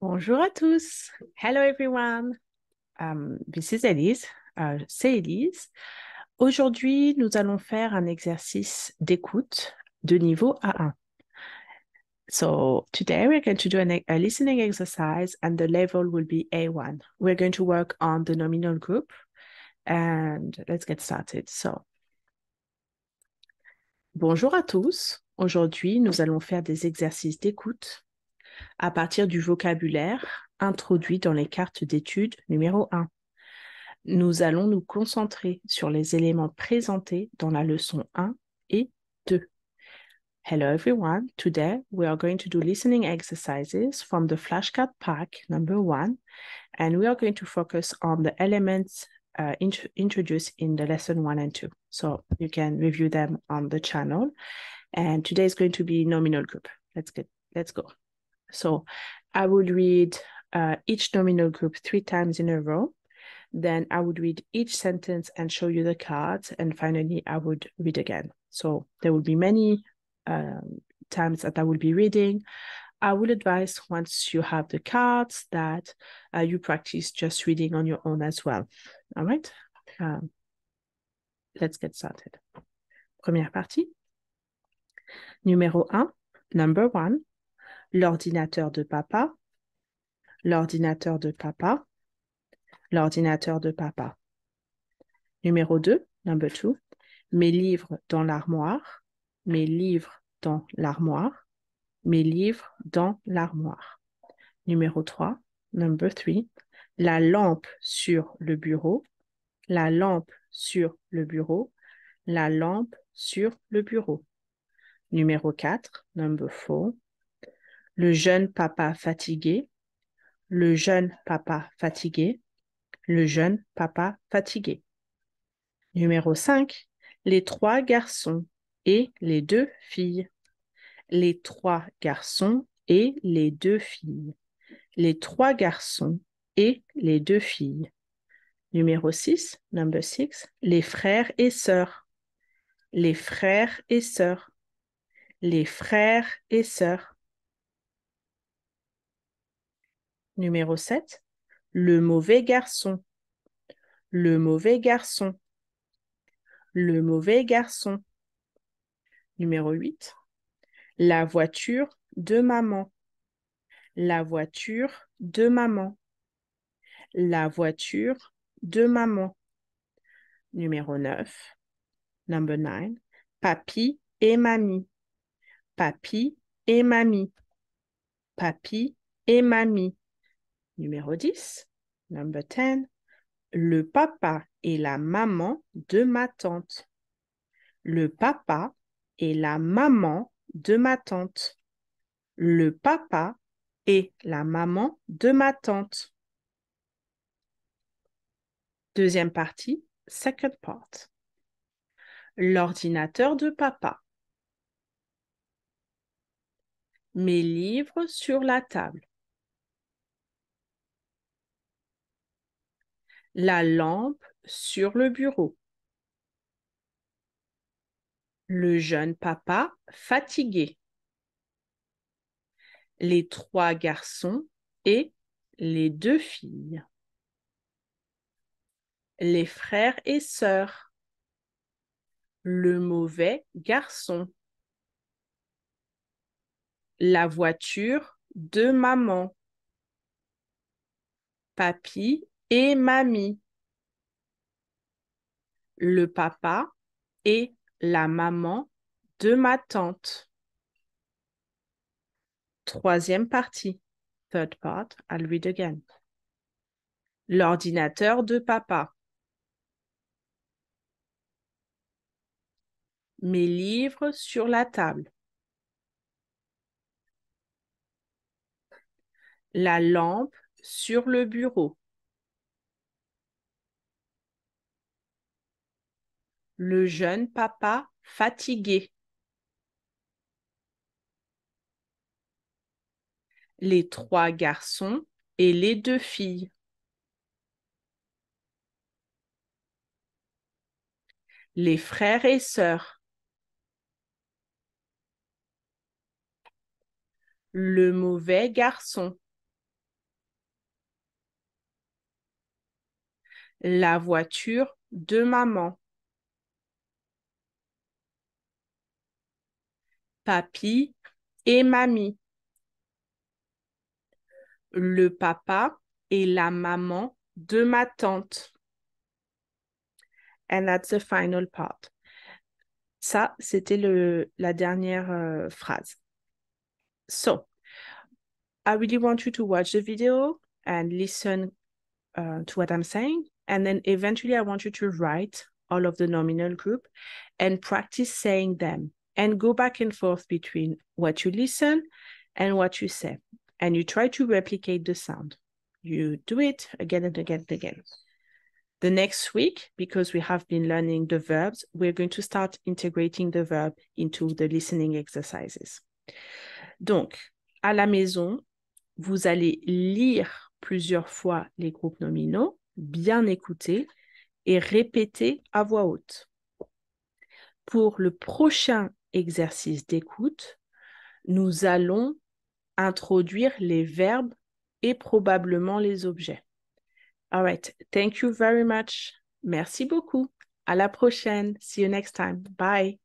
Bonjour à tous. Hello everyone. Um, this is Elise. Uh, C'est Elise. Aujourd'hui, nous allons faire un exercice d'écoute de niveau A1. So today we're going to do e-, a listening exercise and the level will be A1. We're going to work on the nominal group and let's get started. So, bonjour à tous. Aujourd'hui, nous allons faire des exercices d'écoute à partir du vocabulaire introduit dans les cartes d'études numéro 1. Nous allons nous concentrer sur les éléments présentés dans la leçon 1 et 2. Hello everyone, today we are going to do listening exercises from the flashcard pack number 1 and we are going to focus on the elements uh, introduced in the lesson 1 and 2. So you can review them on the channel and today is going to be nominal group. Let's get let's go. So I would read uh, each nominal group three times in a row. Then I would read each sentence and show you the cards. And finally, I would read again. So there will be many um, times that I will be reading. I will advise once you have the cards that uh, you practice just reading on your own as well. All right. Um, let's get started. Première partie. Numéro 1, number 1. l'ordinateur de papa, l'ordinateur de papa, l'ordinateur de papa. Numéro 2, number 2, mes livres dans l'armoire, mes livres dans l'armoire, mes livres dans l'armoire. Numéro 3, number 3, la lampe sur le bureau, la lampe sur le bureau, la lampe sur le bureau. Numéro 4, number 4, le jeune papa fatigué, le jeune papa fatigué, le jeune papa fatigué. Numéro 5. Les trois garçons et les deux filles. Les trois garçons et les deux filles. Les trois garçons et les deux filles. Numéro 6, number 6, les frères et sœurs. Les frères et sœurs. Les frères et sœurs. Numéro 7. Le mauvais garçon. Le mauvais garçon. Le mauvais garçon. Numéro 8. La voiture de maman. La voiture de maman. La voiture de maman. Numéro 9. Number 9. papi et mamie. papi et mamie. papi et mamie. Numéro 10, number le papa et la maman de ma tante. Le papa et la maman de ma tante. Le papa et la maman de ma tante. Deuxième partie, second part. L'ordinateur de papa. Mes livres sur la table. la lampe sur le bureau. Le jeune papa fatigué. Les trois garçons et les deux filles. Les frères et sœurs. Le mauvais garçon. La voiture de maman. Papy et mamie. Le papa et la maman de ma tante. Troisième partie, third part, I'll read again. L'ordinateur de papa. Mes livres sur la table. La lampe sur le bureau. le jeune papa fatigué. Les trois garçons et les deux filles. Les frères et sœurs. Le mauvais garçon. La voiture de maman. Papi et mamie. Le papa et la maman de ma tante. And that's the final part. Ça, c'était le la dernière euh, phrase. So, I really want you to watch the video and listen uh, to what I'm saying. And then eventually, I want you to write all of the nominal group and practice saying them and go back and forth between what you listen and what you say. And you try to replicate the sound. You do it again and again and again. The next week, because we have been learning the verbs, we're going to start integrating the verb into the listening exercises. Donc, à la maison, vous allez lire plusieurs fois les groupes nominaux, bien écouter et répéter à voix haute. Pour le prochain exercice d'écoute, nous allons introduire les verbes et probablement les objets. All Thank you very much. Merci beaucoup. À la prochaine. See you next time. Bye.